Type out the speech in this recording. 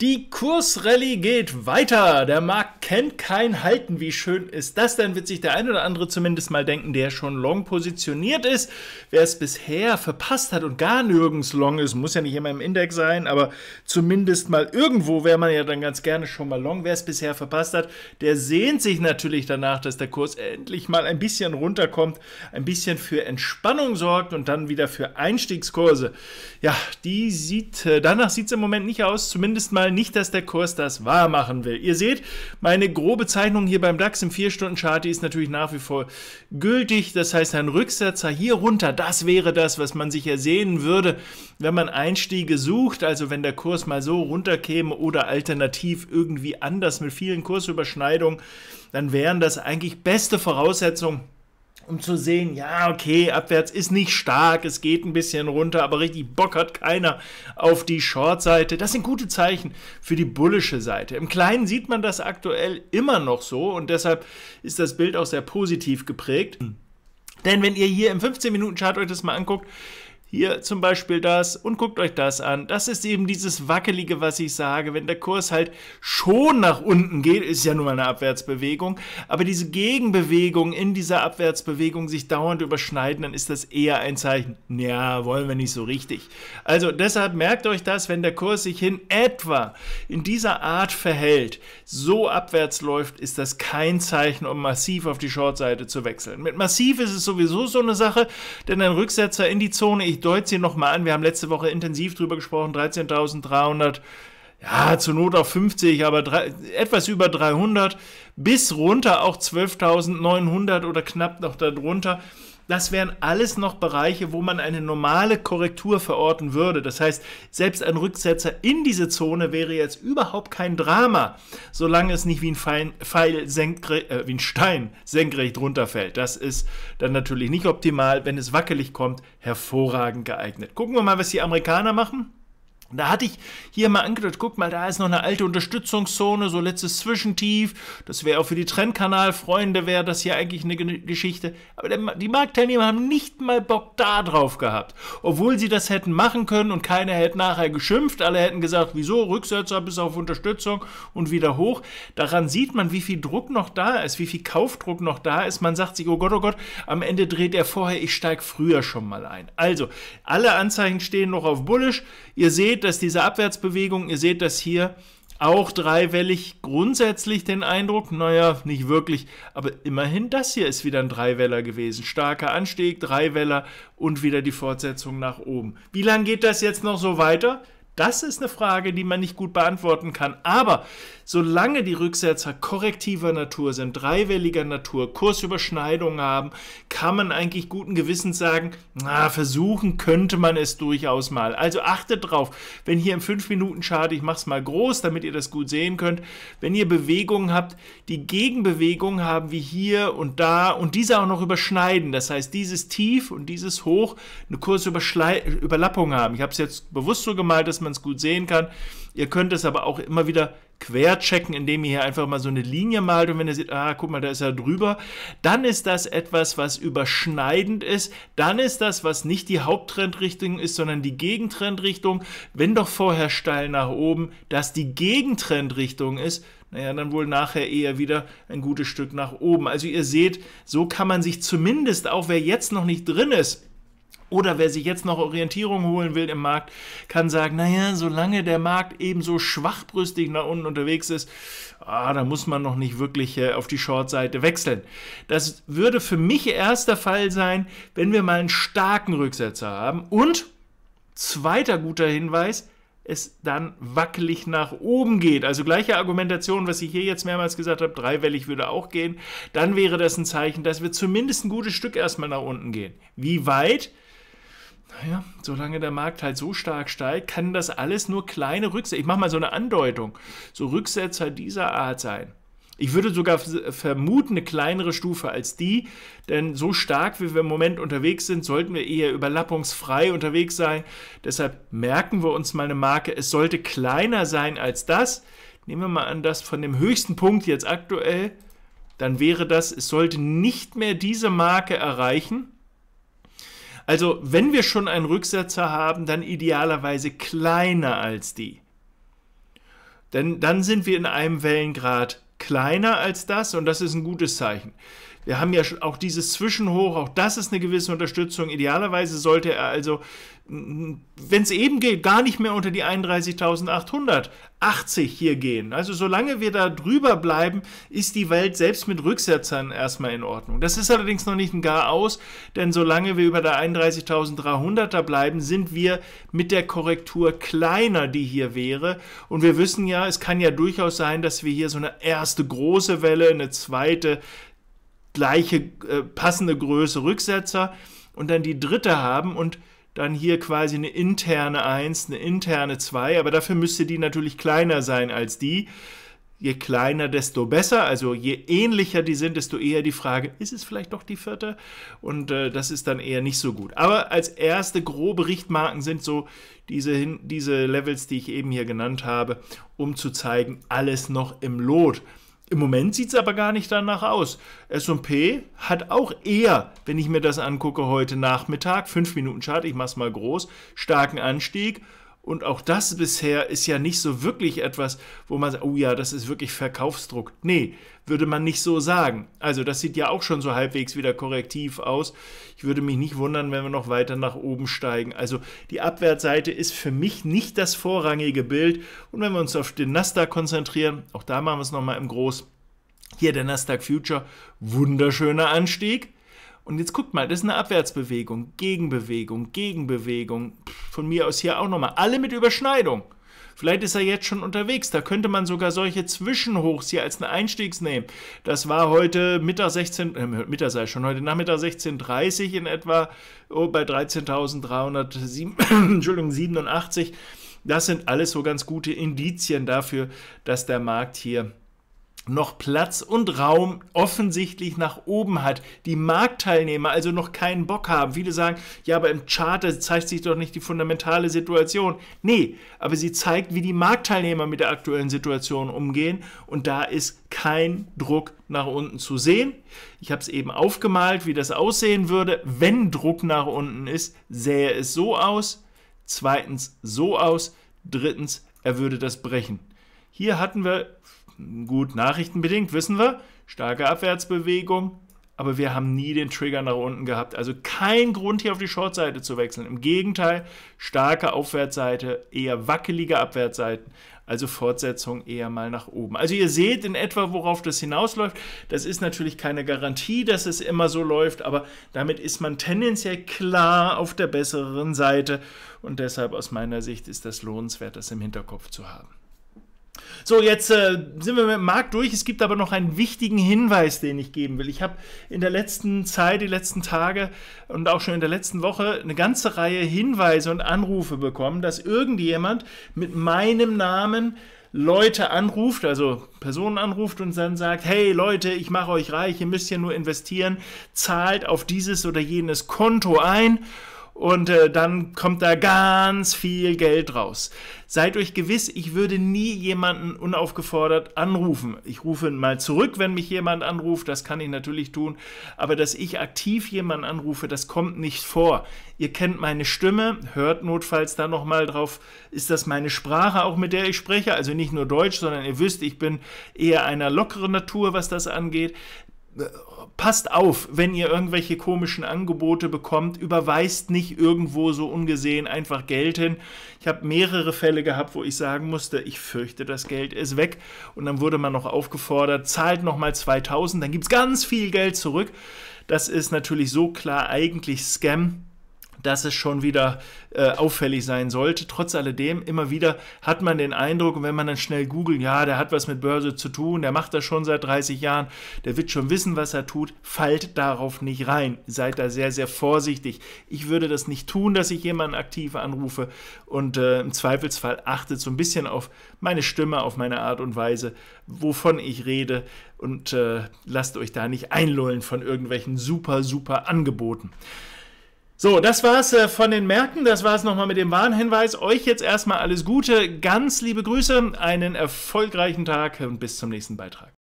Die Kursrallye geht weiter. Der Markt kennt kein Halten. Wie schön ist das denn? Wird sich der ein oder andere zumindest mal denken, der schon long positioniert ist. Wer es bisher verpasst hat und gar nirgends long ist, muss ja nicht immer im Index sein, aber zumindest mal irgendwo wäre man ja dann ganz gerne schon mal long. Wer es bisher verpasst hat, der sehnt sich natürlich danach, dass der Kurs endlich mal ein bisschen runterkommt, ein bisschen für Entspannung sorgt und dann wieder für Einstiegskurse. Ja, die sieht, äh, danach sieht es im Moment nicht aus, zumindest mal mal nicht, dass der Kurs das wahr machen will. Ihr seht, meine grobe Zeichnung hier beim DAX im 4-Stunden-Chart, die ist natürlich nach wie vor gültig. Das heißt, ein Rücksetzer hier runter, das wäre das, was man sich ersehen würde, wenn man Einstiege sucht. Also wenn der Kurs mal so runterkäme oder alternativ irgendwie anders mit vielen Kursüberschneidungen, dann wären das eigentlich beste Voraussetzungen, um zu sehen, ja, okay, abwärts ist nicht stark, es geht ein bisschen runter, aber richtig Bock hat keiner auf die Short-Seite. Das sind gute Zeichen für die bullische Seite. Im Kleinen sieht man das aktuell immer noch so und deshalb ist das Bild auch sehr positiv geprägt. Denn wenn ihr hier im 15-Minuten-Chart euch das mal anguckt, hier zum Beispiel das und guckt euch das an. Das ist eben dieses Wackelige, was ich sage. Wenn der Kurs halt schon nach unten geht, ist ja nun mal eine Abwärtsbewegung, aber diese Gegenbewegung in dieser Abwärtsbewegung sich dauernd überschneiden, dann ist das eher ein Zeichen. Ja, wollen wir nicht so richtig. Also deshalb merkt euch das, wenn der Kurs sich hin etwa in dieser Art verhält, so abwärts läuft, ist das kein Zeichen, um massiv auf die Shortseite zu wechseln. Mit massiv ist es sowieso so eine Sache, denn ein Rücksetzer in die Zone, ich sich Deutschen nochmal an. Wir haben letzte Woche intensiv drüber gesprochen, 13.300 ja, zur Not auf 50, aber drei, etwas über 300, bis runter auch 12.900 oder knapp noch darunter. Das wären alles noch Bereiche, wo man eine normale Korrektur verorten würde. Das heißt, selbst ein Rücksetzer in diese Zone wäre jetzt überhaupt kein Drama, solange es nicht wie ein, Fein, Pfeil senkrecht, äh, wie ein Stein senkrecht runterfällt. Das ist dann natürlich nicht optimal. Wenn es wackelig kommt, hervorragend geeignet. Gucken wir mal, was die Amerikaner machen. Da hatte ich hier mal angedeutet, guck mal, da ist noch eine alte Unterstützungszone, so letztes Zwischentief. Das wäre auch für die Trendkanalfreunde, wäre das hier eigentlich eine Geschichte. Aber der, die Marktteilnehmer haben nicht mal Bock da drauf gehabt. Obwohl sie das hätten machen können und keiner hätte nachher geschimpft. Alle hätten gesagt, wieso, Rücksetzer bis auf Unterstützung und wieder hoch. Daran sieht man, wie viel Druck noch da ist, wie viel Kaufdruck noch da ist. Man sagt sich, oh Gott, oh Gott, am Ende dreht er vorher, ich steige früher schon mal ein. Also, alle Anzeichen stehen noch auf Bullish. Ihr seht, seht, dass diese Abwärtsbewegung, ihr seht das hier auch dreiwellig grundsätzlich den Eindruck, naja, nicht wirklich, aber immerhin das hier ist wieder ein Dreiweller gewesen. Starker Anstieg, Dreiweller und wieder die Fortsetzung nach oben. Wie lange geht das jetzt noch so weiter? Das ist eine Frage, die man nicht gut beantworten kann. Aber solange die Rücksetzer korrektiver Natur sind, dreiwelliger Natur, Kursüberschneidungen haben, kann man eigentlich guten Gewissens sagen, na, versuchen könnte man es durchaus mal. Also achtet drauf, wenn hier im 5-Minuten-Chart, ich mache es mal groß, damit ihr das gut sehen könnt, wenn ihr Bewegungen habt, die Gegenbewegungen haben wie hier und da und diese auch noch überschneiden. Das heißt, dieses Tief und dieses Hoch eine Kursüberlappung haben. Ich habe es jetzt bewusst so gemalt, dass man man es gut sehen kann. Ihr könnt es aber auch immer wieder quer checken, indem ihr hier einfach mal so eine Linie malt und wenn ihr seht, ah, guck mal, da ist er drüber, dann ist das etwas, was überschneidend ist, dann ist das, was nicht die Haupttrendrichtung ist, sondern die Gegentrendrichtung, wenn doch vorher steil nach oben, dass die Gegentrendrichtung ist, naja, dann wohl nachher eher wieder ein gutes Stück nach oben. Also ihr seht, so kann man sich zumindest, auch wer jetzt noch nicht drin ist, oder wer sich jetzt noch Orientierung holen will im Markt, kann sagen, naja, solange der Markt eben so schwachbrüstig nach unten unterwegs ist, ah, da muss man noch nicht wirklich äh, auf die Short-Seite wechseln. Das würde für mich erster Fall sein, wenn wir mal einen starken Rücksetzer haben. Und zweiter guter Hinweis, es dann wackelig nach oben geht. Also gleiche Argumentation, was ich hier jetzt mehrmals gesagt habe, dreiwellig würde auch gehen. Dann wäre das ein Zeichen, dass wir zumindest ein gutes Stück erstmal nach unten gehen. Wie weit? Naja, solange der Markt halt so stark steigt, kann das alles nur kleine Rücksetzer. Ich mache mal so eine Andeutung. So Rücksetzer dieser Art sein. Ich würde sogar vermuten, eine kleinere Stufe als die, denn so stark wie wir im Moment unterwegs sind, sollten wir eher überlappungsfrei unterwegs sein. Deshalb merken wir uns mal eine Marke. Es sollte kleiner sein als das. Nehmen wir mal an, das von dem höchsten Punkt jetzt aktuell, dann wäre das, es sollte nicht mehr diese Marke erreichen also, wenn wir schon einen Rücksetzer haben, dann idealerweise kleiner als die. Denn dann sind wir in einem Wellengrad kleiner als das und das ist ein gutes Zeichen. Wir haben ja auch dieses Zwischenhoch, auch das ist eine gewisse Unterstützung. Idealerweise sollte er also, wenn es eben geht, gar nicht mehr unter die 31.880 hier gehen. Also solange wir da drüber bleiben, ist die Welt selbst mit Rücksetzern erstmal in Ordnung. Das ist allerdings noch nicht ein gar aus, denn solange wir über der 31.300er bleiben, sind wir mit der Korrektur kleiner, die hier wäre. Und wir wissen ja, es kann ja durchaus sein, dass wir hier so eine erste große Welle, eine zweite gleiche äh, passende Größe Rücksetzer und dann die dritte haben und dann hier quasi eine interne 1, eine interne 2, aber dafür müsste die natürlich kleiner sein als die. Je kleiner, desto besser. Also je ähnlicher die sind, desto eher die Frage, ist es vielleicht doch die vierte? Und äh, das ist dann eher nicht so gut. Aber als erste grobe Richtmarken sind so diese, diese Levels, die ich eben hier genannt habe, um zu zeigen, alles noch im Lot. Im Moment sieht es aber gar nicht danach aus. SP hat auch eher, wenn ich mir das angucke, heute Nachmittag, 5 Minuten Chart, ich mache es mal groß, starken Anstieg und auch das bisher ist ja nicht so wirklich etwas, wo man sagt, oh ja, das ist wirklich Verkaufsdruck. Nee, würde man nicht so sagen. Also das sieht ja auch schon so halbwegs wieder korrektiv aus. Ich würde mich nicht wundern, wenn wir noch weiter nach oben steigen. Also die Abwärtsseite ist für mich nicht das vorrangige Bild. Und wenn wir uns auf den Nasdaq konzentrieren, auch da machen wir es nochmal im Groß. Hier der Nasdaq Future, wunderschöner Anstieg. Und jetzt guckt mal, das ist eine Abwärtsbewegung, Gegenbewegung, Gegenbewegung. von mir aus hier auch nochmal. Alle mit Überschneidung. Vielleicht ist er jetzt schon unterwegs. Da könnte man sogar solche Zwischenhochs hier als einen Einstiegs nehmen. Das war heute Mittag 16, äh, Mittag sei schon, heute Nachmittag 16.30 in etwa oh, bei 13.387. Das sind alles so ganz gute Indizien dafür, dass der Markt hier noch Platz und Raum offensichtlich nach oben hat. Die Marktteilnehmer also noch keinen Bock haben. Viele sagen, ja, aber im Charter zeigt sich doch nicht die fundamentale Situation. Nee, aber sie zeigt, wie die Marktteilnehmer mit der aktuellen Situation umgehen und da ist kein Druck nach unten zu sehen. Ich habe es eben aufgemalt, wie das aussehen würde. Wenn Druck nach unten ist, sähe es so aus, zweitens so aus, drittens, er würde das brechen. Hier hatten wir Gut, nachrichtenbedingt, wissen wir, starke Abwärtsbewegung, aber wir haben nie den Trigger nach unten gehabt. Also kein Grund hier auf die Shortseite zu wechseln. Im Gegenteil, starke Aufwärtsseite, eher wackelige Abwärtsseiten, also Fortsetzung eher mal nach oben. Also ihr seht in etwa, worauf das hinausläuft. Das ist natürlich keine Garantie, dass es immer so läuft, aber damit ist man tendenziell klar auf der besseren Seite und deshalb aus meiner Sicht ist das lohnenswert, das im Hinterkopf zu haben. So, jetzt äh, sind wir mit dem Markt durch. Es gibt aber noch einen wichtigen Hinweis, den ich geben will. Ich habe in der letzten Zeit, die letzten Tage und auch schon in der letzten Woche eine ganze Reihe Hinweise und Anrufe bekommen, dass irgendjemand mit meinem Namen Leute anruft, also Personen anruft und dann sagt, hey Leute, ich mache euch reich, ihr müsst ja nur investieren, zahlt auf dieses oder jenes Konto ein und äh, dann kommt da ganz viel Geld raus. Seid euch gewiss, ich würde nie jemanden unaufgefordert anrufen. Ich rufe mal zurück, wenn mich jemand anruft, das kann ich natürlich tun, aber dass ich aktiv jemanden anrufe, das kommt nicht vor. Ihr kennt meine Stimme, hört notfalls da nochmal drauf, ist das meine Sprache auch, mit der ich spreche, also nicht nur Deutsch, sondern ihr wisst, ich bin eher einer lockeren Natur, was das angeht passt auf, wenn ihr irgendwelche komischen Angebote bekommt, überweist nicht irgendwo so ungesehen einfach Geld hin. Ich habe mehrere Fälle gehabt, wo ich sagen musste, ich fürchte, das Geld ist weg. Und dann wurde man noch aufgefordert, zahlt nochmal 2000, dann gibt es ganz viel Geld zurück. Das ist natürlich so klar eigentlich Scam dass es schon wieder äh, auffällig sein sollte. Trotz alledem, immer wieder hat man den Eindruck, wenn man dann schnell googelt, ja, der hat was mit Börse zu tun, der macht das schon seit 30 Jahren, der wird schon wissen, was er tut, fallt darauf nicht rein. Seid da sehr, sehr vorsichtig. Ich würde das nicht tun, dass ich jemanden aktiv anrufe und äh, im Zweifelsfall achtet so ein bisschen auf meine Stimme, auf meine Art und Weise, wovon ich rede und äh, lasst euch da nicht einlullen von irgendwelchen super, super Angeboten. So, das war's äh, von den Märkten. Das war's nochmal mit dem Warnhinweis. Euch jetzt erstmal alles Gute, ganz liebe Grüße, einen erfolgreichen Tag und bis zum nächsten Beitrag.